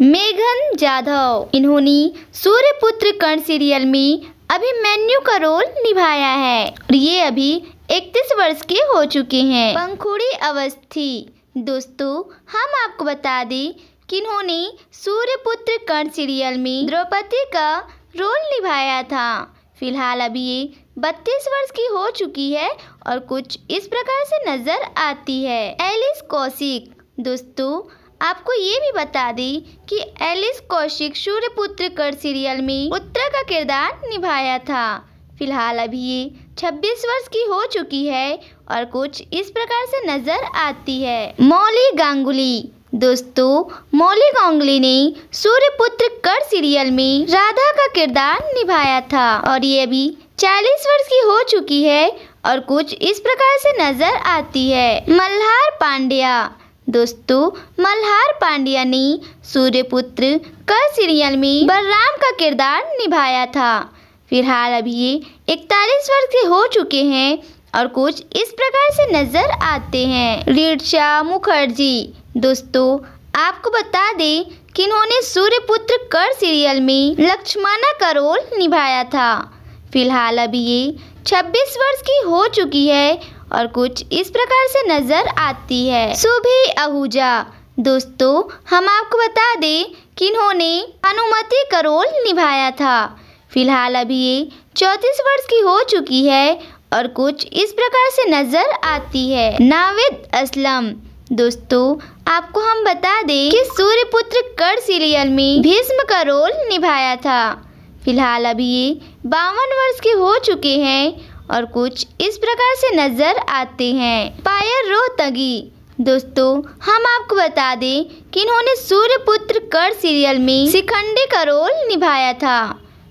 मेघन जाधव इन्होंने सूर्यपुत्र कर्ण सीरियल में अभिमन्यु का रोल निभाया है और ये अभी 31 वर्ष के हो चुके हैं पंखुड़ी अवस्थी दोस्तों हम आपको बता दें कि इन्होंने सूर्यपुत्र कर्ण सीरियल में द्रौपदी का रोल निभाया था फिलहाल अभी ये बत्तीस वर्ष की हो चुकी है और कुछ इस प्रकार से नजर आती है एलिस कौशिक दोस्तों आपको ये भी बता दी कि एलिस कौशिक सूर्यपुत्र कर सीरियल में पुत्र का किरदार निभाया था फिलहाल अभी ये 26 वर्ष की हो चुकी है और कुछ इस प्रकार से नजर आती है मौली गांगुली दोस्तों मौली गांगुली ने सूर्यपुत्र कर सीरियल में राधा का किरदार निभाया था और ये अभी 40 वर्ष की हो चुकी है और कुछ इस प्रकार से नजर आती है मल्हार पांड्या दोस्तों मल्हार पांड्या ने सूर्यपुत्र का सीरियल में बलराम का किरदार निभाया था फिलहाल अभी ये इकतालीस वर्ष के हो चुके हैं और कुछ इस प्रकार से नज़र आते हैं रीक्षा मुखर्जी दोस्तों आपको बता दें कि इन्होंने सूर्यपुत्र कर सीरियल में लक्ष्मणा का रोल निभाया था फिलहाल अभी ये 26 वर्ष की हो चुकी है और कुछ इस प्रकार से नज़र आती है सुभी आहूजा दोस्तों हम आपको बता दें कि इन्होंने अनुमति का रोल निभाया था फिलहाल अभी ये चौतीस वर्ष की हो चुकी है और कुछ इस प्रकार से नज़र आती है नाविद असलम दोस्तों आपको हम बता दें कि सूर्यपुत्र कर सीरियल में भीष्म का रोल निभाया था फिलहाल अभी ये बावन वर्ष के हो चुके हैं और कुछ इस प्रकार से नज़र आते हैं पायर रोहतगी दोस्तों हम आपको बता दें कि इन्होंने सूर्यपुत्र कर सीरियल में शिखंडी का रोल निभाया था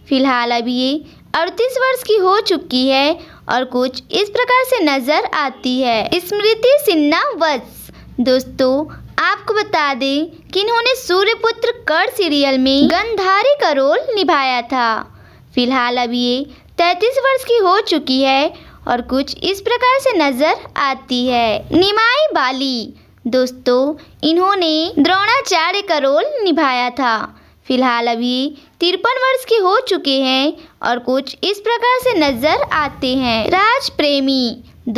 फिलहाल अभी ये अड़तीस वर्ष की हो चुकी है और कुछ इस प्रकार से नज़र आती है स्मृति सिन्हा वत्स दोस्तों आपको बता दें कि इन्होंने सूर्यपुत्र कर सीरियल में गंधारी का रोल निभाया था फिलहाल अभी ये तैतीस वर्ष की हो चुकी है और कुछ इस प्रकार से नजर आती है निमाई बाली दोस्तों इन्होंने द्रोणाचार्य का रोल निभाया था फिलहाल अभी तिरपन वर्ष के हो चुके हैं और कुछ इस प्रकार से नजर आते हैं राज प्रेमी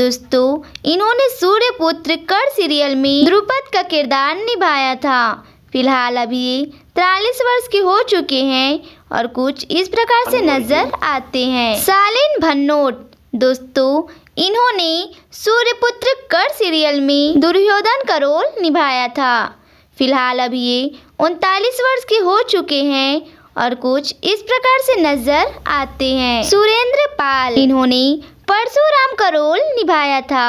दोस्तों इन्होंने पुत्र कर सीरियल में द्रुपद का किरदार निभाया था फिलहाल अभी तिरालीस वर्ष के हो चुके हैं और कुछ इस प्रकार से नजर आते हैं सालिन भन्नोट दोस्तों इन्होंने सूर्यपुत्र कर सीरियल में दुर्योधन का रोल निभाया था फिलहाल अब ये उनतालीस वर्ष के हो चुके हैं और कुछ इस प्रकार से नजर आते हैं सुरेंद्र पाल इन्होंने परशुराम का रोल निभाया था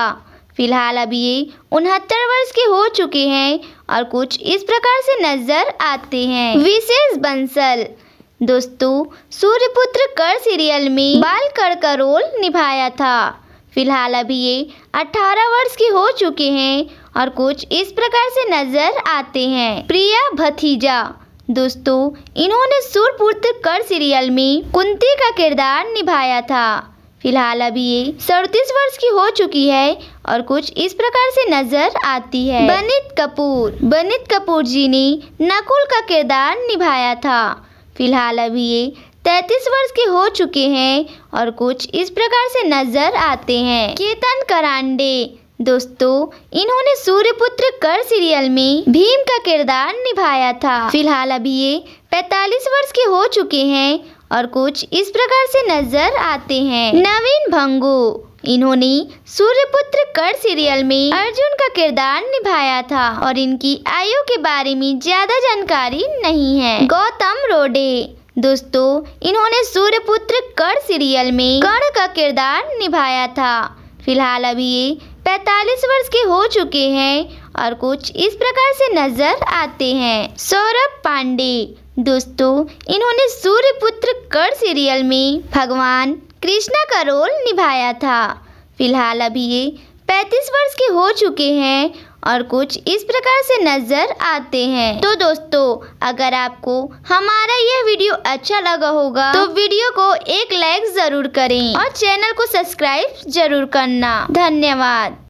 फिलहाल अब ये उनहत्तर वर्ष के हो चुके हैं और कुछ इस प्रकार से नजर आते हैं विशेष बंसल दोस्तों सूर्यपुत्र कर सीरियल में बाल कर का रोल निभाया था फिलहाल अभी ये 18 वर्ष के हो चुके हैं और कुछ इस प्रकार से नजर आते हैं प्रिया भतीजा दोस्तों इन्होंने सूर्यपुत्र कर सीरियल में कुंती का किरदार निभाया था फिलहाल अभी ये सड़तीस वर्ष की हो चुकी है और कुछ इस प्रकार से नजर आती है बनित कपूर बनित कपूर जी ने नकुल का किरदार निभाया था फिलहाल अभी ये तैतीस वर्ष के हो चुके हैं और कुछ इस प्रकार से नजर आते हैं केतन करांडे दोस्तों इन्होंने सूर्यपुत्र कर सीरियल में भीम का किरदार निभाया था फिलहाल अभी ये 45 वर्ष के हो चुके हैं और कुछ इस प्रकार से नजर आते हैं नवीन भंगू इन्होंने सूर्यपुत्र कर सीरियल में अर्जुन का किरदार निभाया था और इनकी आयु के बारे में ज्यादा जानकारी नहीं है गौतम रोडे दोस्तों इन्होंने सूर्यपुत्र कर सीरियल में कर्ण का किरदार निभाया था फिलहाल अभी ये 45 वर्ष के हो चुके हैं और कुछ इस प्रकार से नजर आते हैं सौरभ पांडे दोस्तों इन्होंने सूर्यपुत्र कर सीरियल में भगवान कृष्णा का रोल निभाया था फिलहाल अभी ये पैंतीस वर्ष के हो चुके हैं और कुछ इस प्रकार से नज़र आते हैं तो दोस्तों अगर आपको हमारा यह वीडियो अच्छा लगा होगा तो वीडियो को एक लाइक ज़रूर करें और चैनल को सब्सक्राइब जरूर करना धन्यवाद